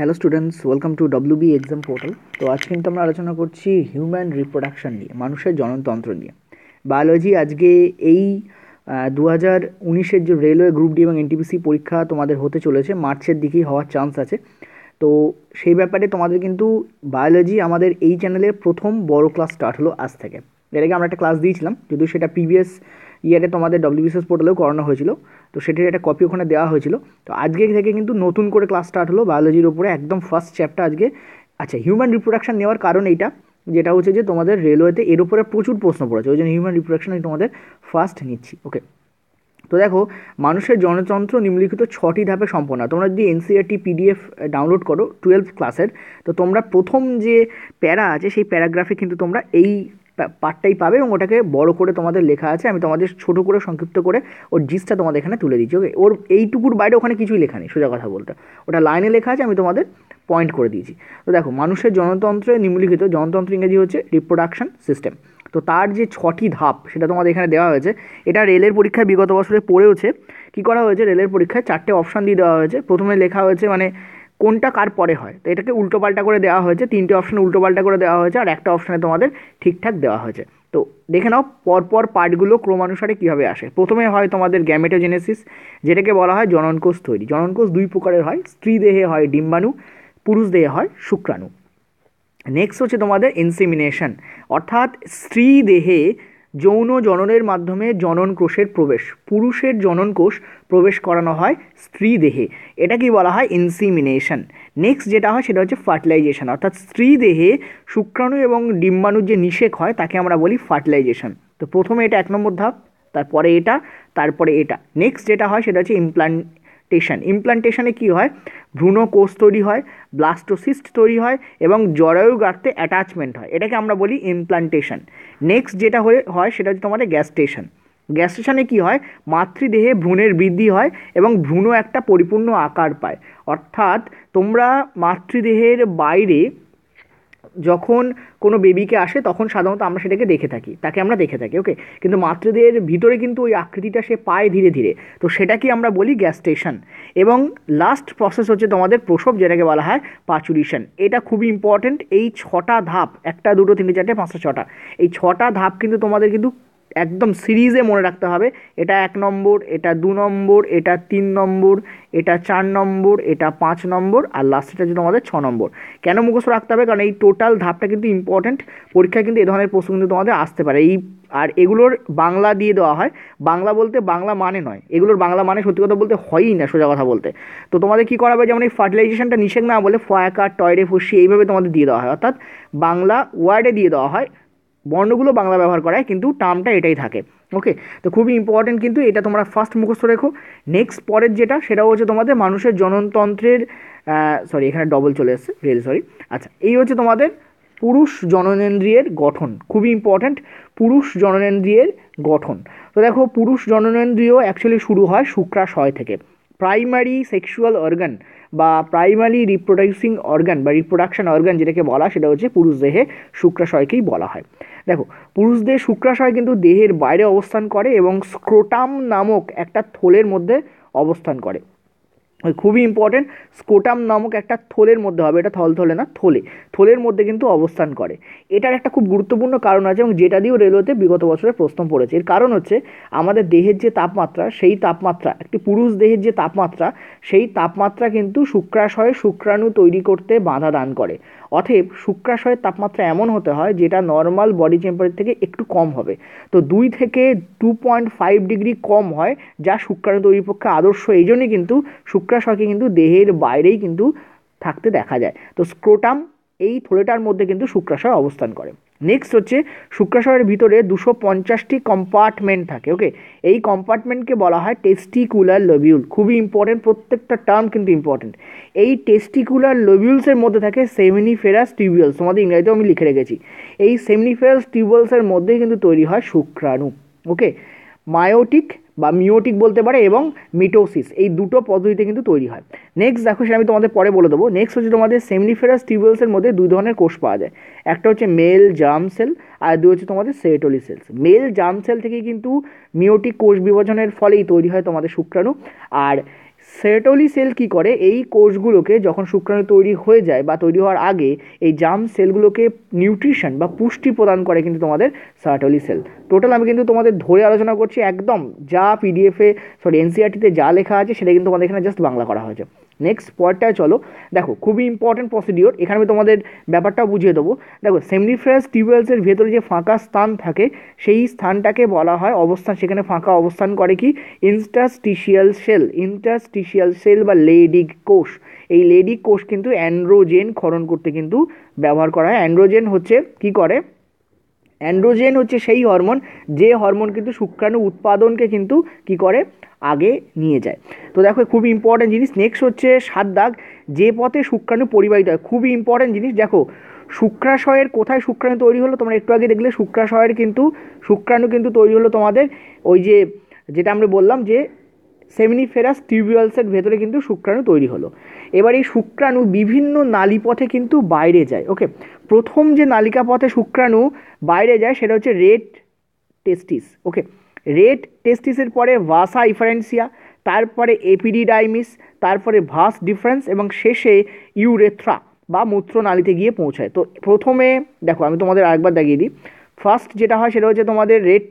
hello students welcome to W B exam portal তো আজ কিন্তু আমরা আলোচনা করছি হিউম্যান রিপ্রোডাকশন নিয়ে মানুষের জননতন্ত্র নিয়ে বায়োলজি আজকে এই দু হাজার উনিশের যে রেলওয়ে গ্রুপ ডি এবং এনটিপিসি পরীক্ষা তোমাদের হতে চলেছে মার্চের দিকেই হওয়ার চান্স আছে তো সেই ব্যাপারে তোমাদের কিন্তু বায়োলজি আমাদের এই চ্যানেলের প্রথম বড় ক্লাস স্টার্ট হলো আজ থেকে এর আগে আমরা একটা ক্লাস দিয়েছিলাম যদিও সেটা প্রিভিয়াস ইয়ারে তোমাদের ডব্লিউবিসিএস পোর্টালেও করানো হয়েছিল তো সেটির একটা কপি ওখানে দেওয়া হয়েছিল তো আজকে থেকে কিন্তু নতুন করে ক্লাস স্টার্ট হলো বায়োলজির উপরে একদম ফার্স্ট চ্যাপ্টার আজকে আচ্ছা হিউম্যান রিপ্রোডাকশান নেওয়ার কারণ এইটা যেটা হচ্ছে যে তোমাদের রেলওয়েতে এর উপরে প্রচুর প্রশ্ন পড়েছে ওই জন্য হিউম্যান রিপ্রোডাকশান আমি তোমাদের ফার্স্ট নিচ্ছি ওকে তো দেখো মানুষের জনতন্ত্র নিম্নলিখিত ছটি ধাপে সম্পন্ন তোমরা যদি এনসিআরটি পিডিএফ ডাউনলোড করো টুয়েলভ ক্লাসের তো তোমরা প্রথম যে প্যারা আছে সেই প্যারাগ্রাফে কিন্তু তোমরা এই পার্টটাই পাবে এবং ওটাকে বড় করে তোমাদের লেখা আছে আমি তোমাদের ছোট করে সংক্ষিপ্ত করে ওর জিসটা তোমাদের এখানে তুলে দিচ্ছি ওকে ওর এইটুকুর বাইরে ওখানে কিছুই লেখা নেই সোজা কথা বলতে ওটা লাইনে লেখা আছে আমি তোমাদের পয়েন্ট করে দিয়েছি তো দেখো মানুষের জনতন্ত্রে নিম্নলিখিত জনতন্ত্র ইংরেজি হচ্ছে রিপ্রোডাকশন সিস্টেম তো তার যে ছটি ধাপ সেটা তোমাদের এখানে দেওয়া হয়েছে এটা রেলের পরীক্ষায় বিগত বছরে পড়েওছে কী করা হয়েছে রেলের পরীক্ষায় চারটে অপশান দিয়ে দেওয়া হয়েছে প্রথমে লেখা হয়েছে মানে কোনটা কার পরে হয় তো এটাকে উল্টোপাল্টা করে দেওয়া হয়েছে তিনটে অপশানে উল্টোপাল্টা করে দেওয়া হয়েছে আর একটা অপশানে তোমাদের ঠিকঠাক দেওয়া হয়েছে তো দেখে নাও পরপর পার্টগুলো ক্রমানুসারে কীভাবে আসে প্রথমে হয় তোমাদের গ্যামেটোজেনেসিস যেটাকে বলা হয় জননকোষ তৈরি জননকোষ দুই প্রকারের হয় স্ত্রী দেহে হয় ডিম্বাণু পুরুষ দেহে হয় শুক্রাণু নেক্সট হচ্ছে তোমাদের ইনসিমিনেশন অর্থাৎ স্ত্রী দেহে যৌন জননের মাধ্যমে জনন কোষের প্রবেশ পুরুষের জনন কোষ প্রবেশ করানো হয় স্ত্রী দেহে এটাকেই বলা হয় ইনসিমিনেশন নেক্সট যেটা হয় সেটা হচ্ছে ফার্টিলাইজেশন অর্থাৎ স্ত্রী দেহে শুক্রাণু এবং ডিম্বাণুর যে নিষেক হয় তাকে আমরা বলি ফার্টিলাইজেশন তো প্রথমে এটা এক নম্বর ধাপ তারপরে এটা তারপরে এটা নেক্সট যেটা হয় সেটা হচ্ছে ইমপ্লান্ট ইমপ্লান্টেশন ইমপ্লান্টেশনে কি হয় ভ্রূণ কোষ তৈরি হয় ব্লাস্টোসিস্ট তৈরি হয় এবং জরায়ু গাঁটতে অ্যাটাচমেন্ট হয় এটাকে আমরা বলি ইমপ্লান্টেশন নেক্সট যেটা হয়ে হয় সেটা হচ্ছে তোমাদের গ্যাস্টেশন গ্যাস্টেশনে কি হয় মাতৃদেহে ভ্রূণের বৃদ্ধি হয় এবং ভ্রূণ একটা পরিপূর্ণ আকার পায় অর্থাৎ তোমরা মাতৃদেহের বাইরে যখন কোনো বেবিকে আসে তখন সাধারণত আমরা সেটাকে দেখে থাকি তাকে আমরা দেখে থাকি ওকে কিন্তু মাতৃদের ভিতরে কিন্তু ওই আকৃতিটা সে পায় ধীরে ধীরে তো সেটাকে আমরা বলি গ্যাস্টেশন এবং লাস্ট প্রসেস হচ্ছে তোমাদের প্রসব যেটাকে বলা হয় পাচুরিশন এটা খুবই ইম্পর্ট্যান্ট এই ছটা ধাপ একটা দুটো তিনটে চারটে পাঁচটা ছটা এই ছটা ধাপ কিন্তু তোমাদের কিন্তু একদম সিরিজে মনে রাখতে হবে এটা এক নম্বর এটা দু নম্বর এটা তিন নম্বর এটা চার নম্বর এটা পাঁচ নম্বর আর লাস্টেটা যেন আমাদের ছ নম্বর কেন মুখস্থ রাখতে হবে কারণ এই টোটাল ধাপটা কিন্তু ইম্পর্ট্যান্ট পরীক্ষায় কিন্তু এ ধরনের প্রশ্ন কিন্তু তোমাদের আসতে পারে এই আর এগুলোর বাংলা দিয়ে দেওয়া হয় বাংলা বলতে বাংলা মানে নয় এগুলোর বাংলা মানে সত্যি কথা বলতে হয়ই না সোজা কথা বলতে তো তোমাদের কী করা হবে যেমন এই ফার্টিলাইজেশনটা নিষেক না বলে ফয়াকা টয়রে ফসি এইভাবে তোমাদের দিয়ে দেওয়া হয় অর্থাৎ বাংলা ওয়ার্ডে দিয়ে দেওয়া হয় বর্ণগুলো বাংলা ব্যবহার করায় কিন্তু টার্মটা এটাই থাকে ওকে তো খুবই ইম্পর্টেন্ট কিন্তু এটা তোমরা ফার্স্ট মুখস্থ রেখো নেক্সট পরের যেটা সেটাও হচ্ছে তোমাদের মানুষের জননতন্ত্রের সরি এখানে ডবল চলে এসছে রিয়েল সরি আচ্ছা এই হচ্ছে তোমাদের পুরুষ জননেন্দ্রিয়ের গঠন খুবই ইম্পর্ট্যান্ট পুরুষ জননেন্দ্রিয়ের গঠন তো দেখো পুরুষ জননেন্দ্রিয় অ্যাকচুয়ালি শুরু হয় শুক্রাশয় থেকে প্রাইমারি সেক্সুয়াল অর্গান বা প্রাইমারি রিপ্রোডিউসিং অর্গান বা রিপ্রোডাকশান অর্গান যেটাকে বলা সেটা হচ্ছে পুরুষ দেহে শুক্রাশয়কেই বলা হয় দেখো পুরুষদের শুক্রাশয় কিন্তু দেহের বাইরে অবস্থান করে এবং স্ক্রোটাম নামক একটা থোলের মধ্যে অবস্থান করে খুবই ইম্পর্টেন্ট স্কোটাম নামক একটা থলের মধ্যে হবে এটা থল থলে না থলে থলের মধ্যে কিন্তু অবস্থান করে এটার একটা খুব গুরুত্বপূর্ণ কারণ আছে এবং যেটা দিয়েও রেলওয়েতে বিগত বছরে প্রশ্ন পড়েছে এর কারণ হচ্ছে আমাদের দেহের যে তাপমাত্রা সেই তাপমাত্রা একটি পুরুষ দেহের যে তাপমাত্রা সেই তাপমাত্রা কিন্তু শুক্রাশয়ে শুক্রাণু তৈরি করতে বাধা দান করে অতএব শুক্রাশয়ের তাপমাত্রা এমন হতে হয় যেটা নর্মাল বডি টেম্পারেচার থেকে একটু কম হবে তো দুই থেকে টু পয়েন্ট ফাইভ ডিগ্রি কম হয় যা শুক্রাণু তৈরির পক্ষে আদর্শ এই জন্যই কিন্তু শুক্রাশয়কে কিন্তু দেহের বাইরেই কিন্তু থাকতে দেখা যায় তো স্ক্রোটাম এই থোলেটার মধ্যে কিন্তু শুক্রাশয় অবস্থান করে নেক্সট হচ্ছে শুক্রাশয়ের ভিতরে দুশো পঞ্চাশটি কম্পার্টমেন্ট থাকে ওকে এই কম্পার্টমেন্টকে বলা হয় টেস্টিকুলার লবিউল খুবই ইম্পর্টেন্ট প্রত্যেকটা টার্ম কিন্তু ইম্পর্টেন্ট এই টেস্টিকুলার লবিউলসের মধ্যে থাকে সেমিনিফেরাস টিউবওয়েলস তোমাদের ইংরাজিতেও আমি লিখে রেখেছি এই সেমিনিফেরাস টিউবওয়েলসের মধ্যেই কিন্তু তৈরি হয় শুক্রাণু ওকে মায়োটিক বা মিওটিক বলতে পারে এবং মিটোসিস এই দুটো পদ্ধতিতে কিন্তু তৈরি হয় নেক্সট দেখো সেটা আমি তোমাদের পরে বলে দেবো নেক্সট হচ্ছে তোমাদের সেমিনিফেরাস টিউবওয়েলসের মধ্যে দুই ধরনের কোষ পাওয়া যায় একটা হচ্ছে মেল জাম সেল আর দুই হচ্ছে তোমাদের Sertoli cells male germ cell থেকে কিন্তু মিওটিক কোষ বিভাজনের ফলেই তৈরি হয় তোমাদের শুক্রাণু আর সেরোটোলি সেল কী করে এই কোষগুলোকে যখন শুক্রাণু তৈরি হয়ে যায় বা তৈরি হওয়ার আগে এই জাম সেলগুলোকে নিউট্রিশন বা পুষ্টি প্রদান করে কিন্তু তোমাদের সেরোটোলি সেল টোটাল আমি কিন্তু তোমাদের ধরে আলোচনা করছি একদম যা পিডিএফে সরি এনসিআরটিতে যা লেখা আছে সেটা কিন্তু তোমাদের এখানে জাস্ট বাংলা করা হয়েছে নেক্সট পয়েন্টটায় চলো দেখো খুবই ইম্পর্টেন্ট প্রসিডিওর এখানে আমি তোমাদের ব্যাপারটা বুঝিয়ে দেবো দেখো সেমনিফ্রেস টিউবওয়েলসের ভেতরে যে ফাঁকা স্থান থাকে সেই স্থানটাকে বলা হয় অবস্থান সেখানে ফাঁকা অবস্থান করে কি ইনস্টাস্টিশিয়াল সেল ইনস্টাস্টিশিয়াল সেল বা লেডিক কোষ এই লেডিক কোষ কিন্তু অ্যান্ড্রোজেন খরণ করতে কিন্তু ব্যবহার করা হয় অ্যান্ড্রোজেন হচ্ছে কি করে অ্যান্ড্রোজেন হচ্ছে সেই হরমোন যে হরমোন কিন্তু শুক্রাণু উৎপাদনকে কিন্তু কি করে আগে নিয়ে যায় তো দেখো খুব ইম্পর্ট্যান্ট জিনিস নেক্সট হচ্ছে সাত দাগ যে পথে শুক্রাণু পরিবাহিত হয় খুবই ইম্পর্ট্যান্ট জিনিস দেখো শুক্রাশয়ের কোথায় শুক্রাণু তৈরি হলো তোমরা একটু আগে দেখলে শুক্রাশয়ের কিন্তু শুক্রাণু কিন্তু তৈরি হলো তোমাদের ওই যে যেটা আমরা বললাম যে সেমিনিফেরাস টিউবিউলসের ভেতরে কিন্তু শুক্রাণু তৈরি হলো এবার এই শুক্রাণু বিভিন্ন নালী পথে কিন্তু বাইরে যায় ওকে প্রথম যে নালিকা পথে শুক্রাণু বাইরে যায় সেটা হচ্ছে রেড টেস্টিস ওকে রেড টেস্টিসের পরে ভাসা ইফারেন্সিয়া তারপরে এপিডিডাইমিস তারপরে ভাস ডিফারেন্স এবং শেষে ইউরেথ্রা বা মূত্রনালীতে গিয়ে পৌঁছায় তো প্রথমে দেখো আমি তোমাদের আরেকবার দেখিয়ে দিই ফার্স্ট যেটা হয় সেটা হচ্ছে তোমাদের রেড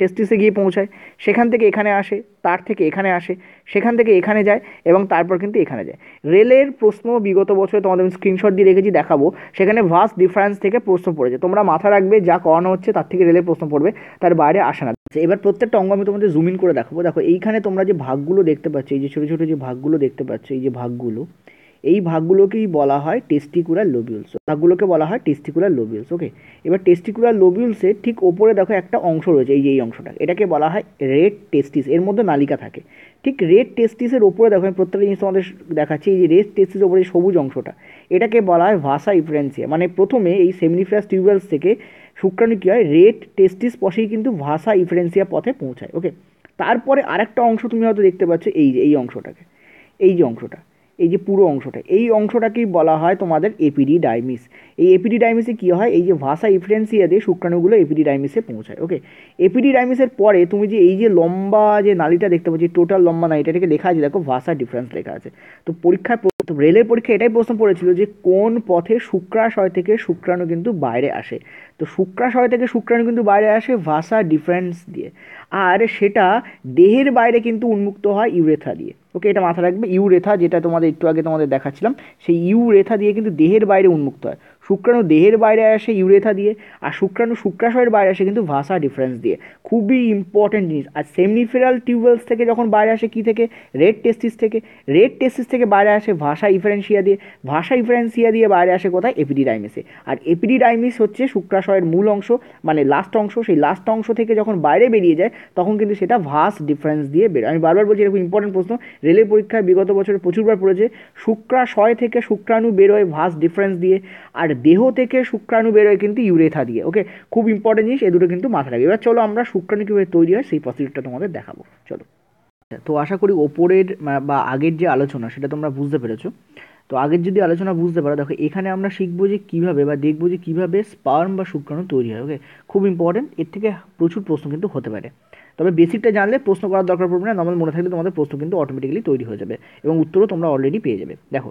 টেস্টিসে গিয়ে পৌঁছায় সেখান থেকে এখানে আসে তার থেকে এখানে আসে সেখান থেকে এখানে যায় এবং তারপর কিন্তু এখানে যায় রেলের প্রশ্ন বিগত বছরে তোমাদের আমি স্ক্রিনশট দিয়ে রেখেছি দেখাবো সেখানে ভাস্ট ডিফারেন্স থেকে প্রশ্ন পড়েছে তোমরা মাথা রাখবে যা করানো হচ্ছে তার থেকে রেলের প্রশ্ন পড়বে তার বাইরে আসে না আচ্ছা, এবার প্রত্যেকটা অঙ্গ আমি তোমাদের জুম ইন করে দেখাবো দেখো এইখানে তোমরা যে ভাগগুলো দেখতে পাচ্ছ এই যে ছোটো ছোটো যে ভাগগুলো দেখতে পাচ্ছ এই যে ভাগগুলো এই ভাগগুলোকেই বলা হয় টেস্টিকুলার লোবিউলস ভাগগুলোকে বলা হয় টেস্টিকুলার লোবিউলস ওকে এবার টেস্টিকুলার লোবিউলসের ঠিক ওপরে দেখো একটা অংশ রয়েছে এই এই অংশটা এটাকে বলা হয় রেড টেস্টিস এর মধ্যে নালিকা থাকে ঠিক রেড টেস্টিসের ওপরে দেখো আমি প্রত্যেকটা জিনিস তোমাদের দেখাচ্ছি এই যে রেড টেস্টিসের ওপরে সবুজ অংশটা এটাকে বলা হয় ভাষা ইফ্রেন্সিয়া মানে প্রথমে এই সেমিনিফ্রাস টিউবওয়েলস থেকে শুক্রাণু কী হয় রেড টেস্টিস পশেই কিন্তু ভাষা ইফ্রেন্সিয়া পথে পৌঁছায় ওকে তারপরে আরেকটা অংশ তুমি হয়তো দেখতে পাচ্ছ এই যে এই অংশটাকে এই যে অংশটা এই যে পুরো অংশটা এই অংশটাকেই বলা হয় তোমাদের এপিডি ডাইমিস এই এপিডি ডাইমিসে কী হয় এই যে ভাষা ইফ্রেন্সিয়া দিয়ে শুক্রাণুগুলো এপিডি ডাইমিসে পৌঁছায় ওকে এপিডি ডাইমিসের পরে তুমি যে এই যে লম্বা যে নালিটা দেখতে পাচ্ছি টোটাল লম্বা নালিটাকে লেখা আছে দেখো ভাষা ডিফারেন্স লেখা আছে তো পরীক্ষায় তো রেলের পরীক্ষা এটাই প্রশ্ন পড়েছিল যে কোন পথে শুক্রাশয় থেকে শুক্রাণু কিন্তু বাইরে আসে তো শুক্রাশয় থেকে শুক্রাণু কিন্তু বাইরে আসে ভাষা ডিফারেন্স দিয়ে আর সেটা দেহের বাইরে কিন্তু উন্মুক্ত হয় ইউরেথা দিয়ে ওকে এটা মাথায় রাখবে ইউরেথা যেটা তোমাদের একটু আগে তোমাদের দেখাচ্ছিলাম সেই ইউরেথা দিয়ে কিন্তু দেহের বাইরে উন্মুক্ত হয় শুক্রাণু দেহের বাইরে আসে ইউরেথা দিয়ে আর শুক্রাণু শুক্রাশয়ের বাইরে আসে কিন্তু ভাষা ডিফারেন্স দিয়ে খুবই ইম্পর্ট্যান্ট জিনিস আর সেমিফেরাল টিউবওয়েলস থেকে যখন বাইরে আসে কী থেকে রেড টেস্টিস থেকে রেড টেস্টিস থেকে বাইরে আসে ভাষা ইফারেন্সিয়া দিয়ে ভাষা ইফারেন্সিয়া দিয়ে বাইরে আসে কোথায় এপিডিডাইমিসে আর এপিডিডাইমিস হচ্ছে শুক্রাশয়ের মূল অংশ মানে লাস্ট অংশ সেই লাস্ট অংশ থেকে যখন বাইরে বেরিয়ে যায় তখন কিন্তু সেটা ভাস ডিফারেন্স দিয়ে বেরোয় আমি বারবার বলছি এরকম ইম্পর্টেন্ট প্রশ্ন রেলের পরীক্ষায় বিগত বছরে প্রচুরবার পড়েছে শুক্রাশয় থেকে শুক্রাণু বেরোয় ভাস ডিফারেন্স দিয়ে আর দেহ থেকে শুক্রাণু বেরোয় কিন্তু ইউরেথা দিয়ে ওকে খুব ইম্পর্টেন্ট জিনিস এ দুটো কিন্তু মাথায় রাখবে এবার চলো আমরা শুক্রাণু কীভাবে তৈরি হয় সেই প্রসিডিউরটা তোমাদের দেখাবো চলো তো আশা করি ওপরের বা আগের যে আলোচনা সেটা তোমরা বুঝতে পেরেছো তো আগের যদি আলোচনা বুঝতে পারো দেখো এখানে আমরা শিখবো যে কীভাবে বা দেখবো যে কীভাবে স্পার্ম বা শুক্রাণু তৈরি হয় ওকে খুব ইম্পর্টেন্ট এর থেকে প্রচুর প্রশ্ন কিন্তু হতে পারে তবে বেসিকটা জানলে প্রশ্ন করার দরকার পড়বে না নর্মাল মনে থাকলে তোমাদের প্রশ্ন কিন্তু অটোমেটিক্যালি তৈরি হয়ে যাবে এবং উত্তরও তোমরা অলরেডি পেয়ে যাবে দেখো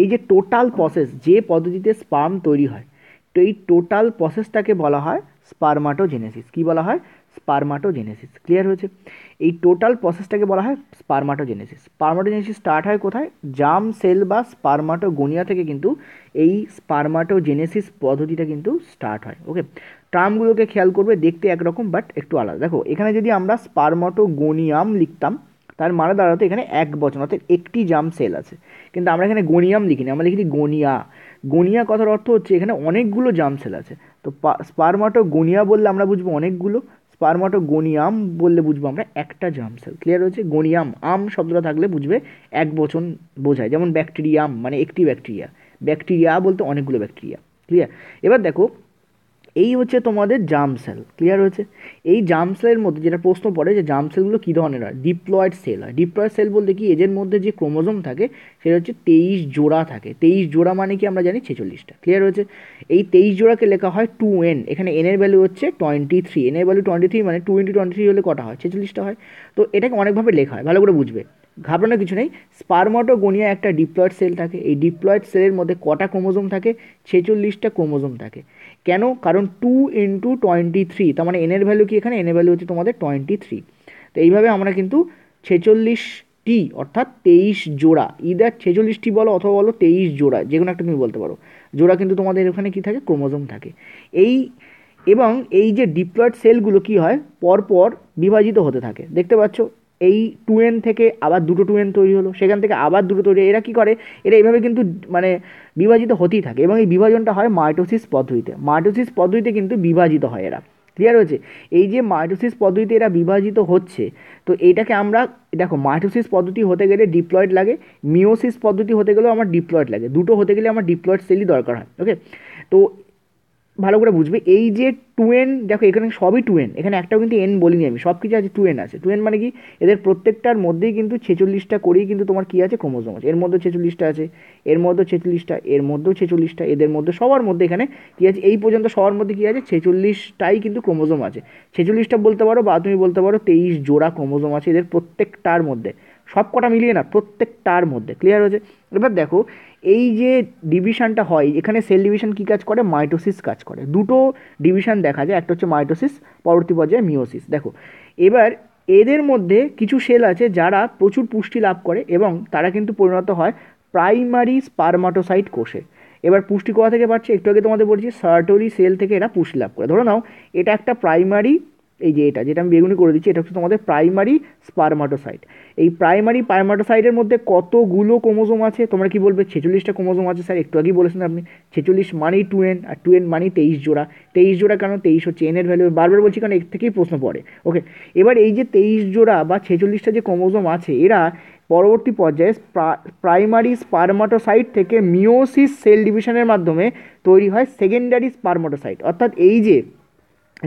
এই যে টোটাল প্রসেস যে পদ্ধতিতে স্পার্ম তৈরি হয় তো এই টোটাল প্রসেসটাকে বলা হয় স্পার্মাটোজেনেসিস কী বলা হয় স্পার্মাটোজেনেসিস ক্লিয়ার হয়েছে এই টোটাল প্রসেসটাকে বলা হয় স্পার্মাটোজেনেসিস স্পার্মাটোজেনেসিস স্টার্ট হয় কোথায় জাম সেল বা স্পার্মাটোগোনিয়া থেকে কিন্তু এই স্পার্মাটোজেনেসিস পদ্ধতিটা কিন্তু স্টার্ট হয় ওকে টার্মগুলোকে খেয়াল করবে দেখতে একরকম বাট একটু আলাদা দেখো এখানে যদি আমরা স্পারমাটোগোনিয়াম লিখতাম তার মানে দাঁড়াতে এখানে এক বচন অর্থাৎ একটি জাম সেল আছে কিন্তু আমরা এখানে গনিয়াম লিখিনি আমরা লিখেছি গনিয়া গনিয়া কথার অর্থ হচ্ছে এখানে অনেকগুলো জাম সেল আছে তো স্পারমাটো গনিয়া বললে আমরা বুঝবো অনেকগুলো স্পারমাটো গনিয়াম বললে বুঝবো আমরা একটা জাম সেল ক্লিয়ার হয়েছে গনিয়াম আম শব্দটা থাকলে বুঝবে এক বচন বোঝায় যেমন ব্যাকটেরিয়াম মানে একটি ব্যাকটেরিয়া ব্যাকটেরিয়া বলতে অনেকগুলো ব্যাকটেরিয়া ক্লিয়ার এবার দেখো এই হচ্ছে তোমাদের জাম সেল ক্লিয়ার হয়েছে এই জাম সেলের মধ্যে যেটা প্রশ্ন পড়ে যে জাম সেলগুলো কী ধরনের হয় ডিপ্লয়েড সেল হয় ডিপ্লয়েড সেল বলতে কি এদের মধ্যে যে ক্রোমোজোম থাকে সেটা হচ্ছে তেইশ জোড়া থাকে তেইশ জোড়া মানে কি আমরা জানি ছেচল্লিশটা ক্লিয়ার হয়েছে এই তেইশ জোড়াকে লেখা হয় টু এন এখানে এনের ভ্যালু হচ্ছে টোয়েন্টি থ্রি এনের ভ্যালু টোয়েন্টি থ্রি মানে টু ইন্টু টোয়েন্টি থ্রি হলে কটা হয় ছেচল্লিশটা হয় তো এটাকে অনেকভাবে লেখা হয় ভালো করে বুঝবে ঘাবড়ানোর কিছু নেই স্পারমাটোগোনিয়া একটা ডিপ্লয়েড সেল থাকে এই ডিপ্লয়েড সেলের মধ্যে কটা ক্রোমোজোম থাকে ছেচল্লিশটা ক্রোমোজোম থাকে কেন কারণ টু ইন্টু টোয়েন্টি থ্রি তার মানে এনের ভ্যালু কি এখানে এনের ভ্যালু হচ্ছে তোমাদের টোয়েন্টি থ্রি তো এইভাবে আমরা কিন্তু ছেচল্লিশটি অর্থাৎ তেইশ জোড়া ইদার ছেচল্লিশটি বলো অথবা বলো তেইশ জোড়া যে কোনো একটা তুমি বলতে পারো জোড়া কিন্তু তোমাদের ওখানে কি থাকে ক্রোমোজোম থাকে এই এবং এই যে ডিপ্লয়েড সেলগুলো কি হয় পরপর বিভাজিত হতে থাকে দেখতে পাচ্ছ এই টু এন থেকে আবার দুটো টু এন তৈরি হলো সেখান থেকে আবার দুটো তৈরি এরা কী করে এরা এইভাবে কিন্তু মানে বিভাজিত হতেই থাকে এবং এই বিভাজনটা হয় মাইটোসিস পদ্ধতিতে মাইটোসিস পদ্ধতিতে কিন্তু বিভাজিত হয় এরা ক্লিয়ার হয়েছে এই যে মাইটোসিস পদ্ধতিতে এরা বিভাজিত হচ্ছে তো এটাকে আমরা দেখো মাইটোসিস পদ্ধতি হতে গেলে ডিপ্লয়েড লাগে মিওসিস পদ্ধতি হতে গেলেও আমার ডিপ্লয়েড লাগে দুটো হতে গেলে আমার ডিপ্লয়েড সেলই দরকার হয় ওকে তো ভালো করে বুঝবে এই যে টু এন দেখো এখানে সবই টু এন এখানে একটাও কিন্তু এন বলিনি আমি সব কিছু আছে টু এন আছে টু এন মানে কি এদের প্রত্যেকটার মধ্যেই কিন্তু ছেচল্লিশটা করেই কিন্তু তোমার কী আছে ক্রমোজম আছে এর মধ্যে ছেচল্লিশটা আছে এর মধ্যে ছেচল্লিশটা এর মধ্যেও ছেচল্লিশটা এদের মধ্যে সবার মধ্যে এখানে কী আছে এই পর্যন্ত সবার মধ্যে কী আছে ছেচল্লিশটাই কিন্তু ক্রোমোজোম আছে ছেচল্লিশটা বলতে পারো বা তুমি বলতে পারো তেইশ জোড়া ক্রোমোজোম আছে এদের প্রত্যেকটার মধ্যে সব কটা মিলিয়ে না প্রত্যেকটার মধ্যে ক্লিয়ার হয়েছে এবার দেখো এই যে ডিভিশনটা হয় এখানে সেল ডিভিশন কী কাজ করে মাইটোসিস কাজ করে দুটো ডিভিশন দেখা যায় একটা হচ্ছে মাইটোসিস পরবর্তী পর্যায়ে মিওসিস দেখো এবার এদের মধ্যে কিছু সেল আছে যারা প্রচুর পুষ্টি লাভ করে এবং তারা কিন্তু পরিণত হয় প্রাইমারি স্পারমাটোসাইট কোষে এবার পুষ্টি কোথা থেকে পাচ্ছে একটু আগে তোমাদের বলছি সার্টরি সেল থেকে এরা পুষ্টি লাভ করে ধরে নাও এটা একটা প্রাইমারি এই যে এটা যেটা আমি বেগুনি করে দিচ্ছি এটা হচ্ছে তোমাদের প্রাইমারি স্পারমাটোসাইট এই প্রাইমারি পারমাটোসাইটের মধ্যে কতগুলো ক্রোমোজোম আছে তোমরা কি বলবে ছেচল্লিশটা ক্রোমোজোম আছে স্যার একটু আগেই বলেছেন আপনি ছেচল্লিশ মানি টু এন আর টু এন মানি তেইশ জোড়া তেইশ জোড়া কেন তেইশ হচ্ছে এনের ভ্যালু বারবার বলছি কারণ এর থেকেই প্রশ্ন পড়ে ওকে এবার এই যে তেইশ জোড়া বা ছেচল্লিশটা যে ক্রোমোজোম আছে এরা পরবর্তী পর্যায়ে প্রাইমারি স্পারমাটোসাইট থেকে মিওসিস সেল ডিভিশনের মাধ্যমে তৈরি হয় সেকেন্ডারি স্পারমাটোসাইট অর্থাৎ এই যে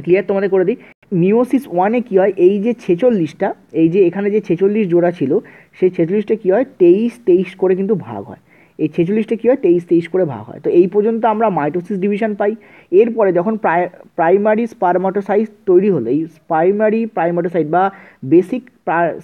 ক্লিয়ার তোমাদের করে দিই মিওসিস ওয়ানে কী হয় এই যে ছেচল্লিশটা এই যে এখানে যে ছেচল্লিশ জোড়া ছিল সেই ছেচল্লিশটা কী হয় তেইশ তেইশ করে কিন্তু ভাগ হয় এই ছেচল্লিশটা কী হয় তেইশ তেইশ করে ভাগ হয় তো এই পর্যন্ত আমরা মাইটোসিস ডিভিশন পাই এরপরে যখন প্রায় প্রাইমারি স্পারমাটোসাইট তৈরি হলো এই প্রাইমারি প্রাইমাটোসাইট বা বেসিক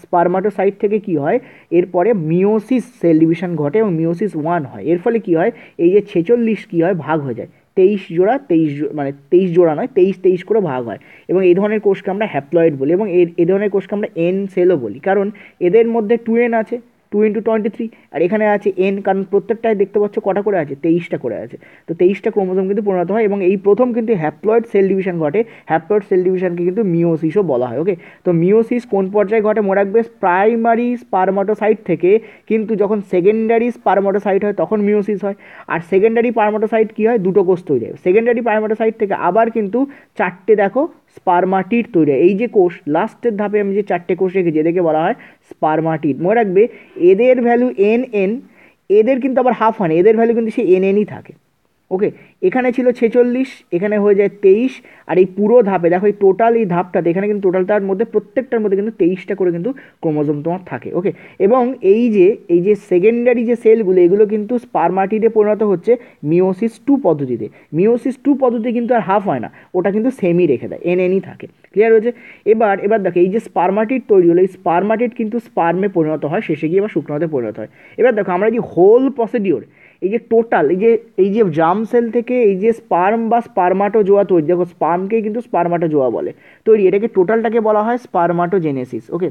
স্পারমাটোসাইট থেকে কি হয় এরপরে মিওসিস সেল ডিভিশন ঘটে এবং মিওসিস ওয়ান হয় এর ফলে কি হয় এই যে ছেচল্লিশ কী হয় ভাগ হয়ে যায় তেইশ জোড়া তেইশ মানে তেইশ জোড়া নয় তেইশ তেইশ করে ভাগ হয় এবং এই ধরনের কোষকে আমরা হ্যাপ্লয়েড বলি এবং এ ধরনের কোষকে আমরা এন সেলও বলি কারণ এদের মধ্যে টু এন আছে টু ইন্টু টোয়েন্টি থ্রি আর এখানে আছে এন কারণ প্রত্যেকটায় দেখতে পাচ্ছ কটা করে আছে তেইশটা করে আছে তো তেইশটা ক্রোমোজোম কিন্তু পরিণত হয় এবং এই প্রথম কিন্তু হ্যাপ্লয়েড সেল ডিভিশন ঘটে হ্যাপ্লয়েড সেল ডিভিশনকে কিন্তু মিওসিসও বলা হয় ওকে তো মিওসিস কোন পর্যায়ে ঘটে মনে রাখবে প্রাইমারি স্পারমাটোসাইট থেকে কিন্তু যখন সেকেন্ডারি স্পারমাটোসাইট হয় তখন মিওসিস হয় আর সেকেন্ডারি পারমাটোসাইট কী হয় দুটো কোষ তৈরি হয় সেকেন্ডারি পারমাটোসাইট থেকে আবার কিন্তু চারটে দেখো স্পারমাটির তৈরি হয় এই যে কোষ লাস্টের ধাপে আমি যে চারটে কোষ রেখেছি এদেরকে বলা হয় স্পারমাটিড মনে রাখবে এদের ভ্যালু এন এন এদের কিন্তু আবার হাফ হয় না এদের ভ্যালু কিন্তু সে এন এনই থাকে ওকে এখানে ছিল ছেচল্লিশ এখানে হয়ে যায় তেইশ আর এই পুরো ধাপে দেখো এই টোটাল এই ধাপটাতে এখানে কিন্তু টোটালটার মধ্যে প্রত্যেকটার মধ্যে কিন্তু তেইশটা করে কিন্তু ক্রোমোজোম তোমার থাকে ওকে এবং এই যে এই যে সেকেন্ডারি যে সেলগুলো এগুলো কিন্তু স্পারমাটিতে পরিণত হচ্ছে মিওসিস টু পদ্ধতিতে মিওসিস টু পদ্ধতি কিন্তু আর হাফ হয় না ওটা কিন্তু সেমই রেখে দেয় এন এনই e থাকে ক্লিয়ার হয়েছে এবার এবার দেখো এই যে স্পারমাটিড তৈরি হলো এই স্পারমাটিড কিন্তু স্পার্মে পরিণত হয় শেষে গিয়ে বা শুকনোতে পরিণত হয় এবার দেখো আমরা যে হোল প্রসিডিওর এই যে টোটাল এই যে এই যে জাম সেল থেকে এই যে স্পার্ম বা স্পার্মাটো জোয়া তৈরি দেখো স্পার্মকেই কিন্তু স্পার্মাটো জোয়া বলে তৈরি এটাকে টোটালটাকে বলা হয় স্পার্মাটোজেনেসিস ওকে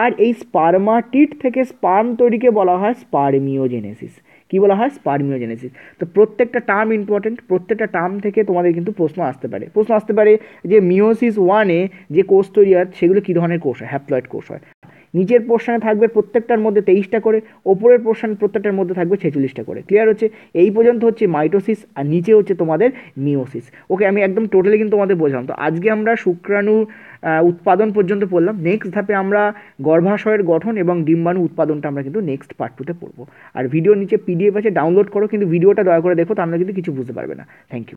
আর এই স্পার্মাটিট থেকে স্পার্ম তৈরিকে বলা হয় স্পার্মিওজেনেসিস কি বলা হয় স্পার্মিওজেনেসিস তো প্রত্যেকটা টার্ম ইম্পর্টেন্ট প্রত্যেকটা টার্ম থেকে তোমাদের কিন্তু প্রশ্ন আসতে পারে প্রশ্ন আসতে পারে যে মিওসিস ওয়ানে যে কোষ তৈরি হয় সেগুলো কী ধরনের কোষ হয় হ্যাপ্লয়েড কোষ হয় নিচের পোর্শনে থাকবে প্রত্যেকটার মধ্যে তেইশটা করে ওপরের পোর্শন প্রত্যেকটার মধ্যে থাকবে ছেচল্লিশটা করে ক্লিয়ার হচ্ছে এই পর্যন্ত হচ্ছে মাইটোসিস আর নিচে হচ্ছে তোমাদের মিওসিস ওকে আমি একদম টোটালি কিন্তু তোমাদের বোঝালাম তো আজকে আমরা শুক্রাণু উৎপাদন পর্যন্ত পড়লাম নেক্সট ধাপে আমরা গর্ভাশয়ের গঠন এবং ডিম্বাণু উৎপাদনটা আমরা কিন্তু নেক্সট পার্ট টুতে পড়বো আর ভিডিও নিচে পিডিএফ আছে ডাউনলোড করো কিন্তু ভিডিওটা দয়া করে দেখো তাহলে কিন্তু কিছু বুঝতে পারবে না থ্যাংক ইউ